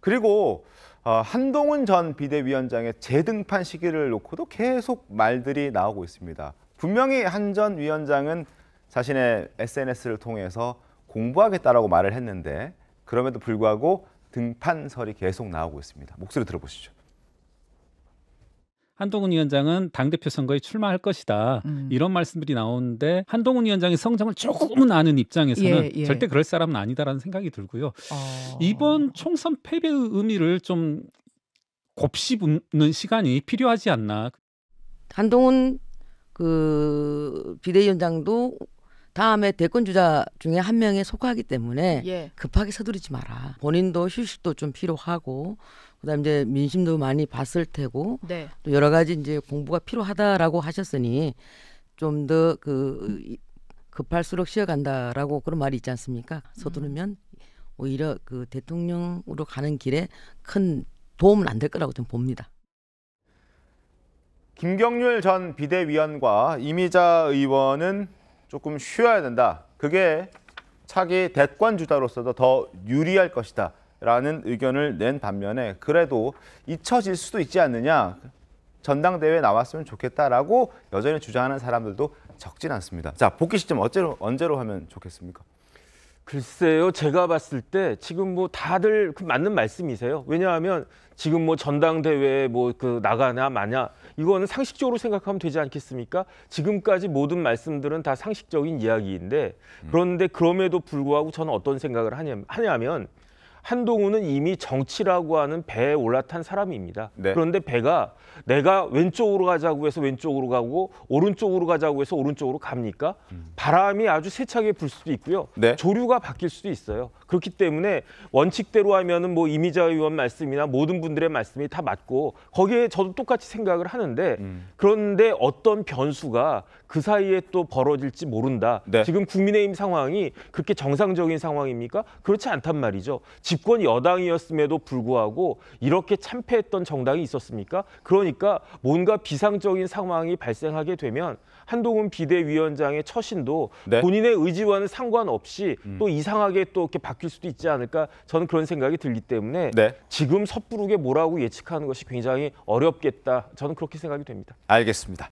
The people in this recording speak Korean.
그리고 어, 한동훈 전 비대위원장의 재등판 시기를 놓고도 계속 말들이 나오고 있습니다. 분명히 한 전 위원장은 자신의 SNS를 통해서 공부하겠다라고 말을 했는데 그럼에도 불구하고 등판설이 계속 나오고 있습니다. 목소리 들어보시죠. 한동훈 위원장은 당대표 선거에 출마할 것이다. 음. 이런 말씀들이 나오는데 한동훈 위원장의 성장을 조금은 아는 입장에서는 예, 예. 절대 그럴 사람은 아니다라는 생각이 들고요. 어... 이번 총선 패배의 의미를 좀 곱씹는 시간이 필요하지 않나. 한동훈 그 비대위원장도 다음에 대권 주자 중에 한 명에 속하기 때문에 예. 급하게 서두르지 마라. 본인도 휴식도 좀 필요하고 그다음 이제 민심도 많이 봤을 테고 네. 또 여러 가지 이제 공부가 필요하다라고 하셨으니 좀 더 그 급할수록 쉬어간다라고 그런 말이 있지 않습니까? 음. 서두르면 오히려 그 대통령으로 가는 길에 큰 도움은 안 될 거라고 저 봅니다. 김경률 전 비대위원과 이미자 의원은 조금 쉬어야 된다. 그게 차기 대권 주자로서도 더 유리할 것이다. 라는 의견을 낸 반면에 그래도 잊혀질 수도 있지 않느냐. 전당대회 나왔으면 좋겠다라고 여전히 주장하는 사람들도 적진 않습니다. 자, 복귀 시점 어째로, 언제로 하면 좋겠습니까? 글쎄요, 제가 봤을 때 지금 뭐 다들 그 맞는 말씀이세요. 왜냐하면 지금 뭐 전당대회 뭐 그 나가냐 마냐 이거는 상식적으로 생각하면 되지 않겠습니까? 지금까지 모든 말씀들은 다 상식적인 이야기인데 음. 그런데 그럼에도 불구하고 저는 어떤 생각을 하냐, 하냐면 한동훈은 이미 정치라고 하는 배에 올라탄 사람입니다. 네. 그런데 배가 내가 왼쪽으로 가자고 해서 왼쪽으로 가고 오른쪽으로 가자고 해서 오른쪽으로 갑니까? 음. 바람이 아주 세차게 불 수도 있고요. 네. 조류가 바뀔 수도 있어요. 그렇기 때문에 원칙대로 하면은 뭐 이미자 의원 말씀이나 모든 분들의 말씀이 다 맞고 거기에 저도 똑같이 생각을 하는데 음. 그런데 어떤 변수가 그 사이에 또 벌어질지 모른다. 네. 지금 국민의힘 상황이 그렇게 정상적인 상황입니까? 그렇지 않단 말이죠. 집권 여당이었음에도 불구하고 이렇게 참패했던 정당이 있었습니까? 그러니까 뭔가 비상적인 상황이 발생하게 되면 한동훈 비대위원장의 처신도 네. 본인의 의지와는 상관없이 음. 또 이상하게 또 이렇게 바 바뀔 수도 있지 않을까 저는 그런 생각이 들기 때문에 네. 지금 섣부르게 뭐라고 예측하는 것이 굉장히 어렵겠다 저는 그렇게 생각이 됩니다. 알겠습니다.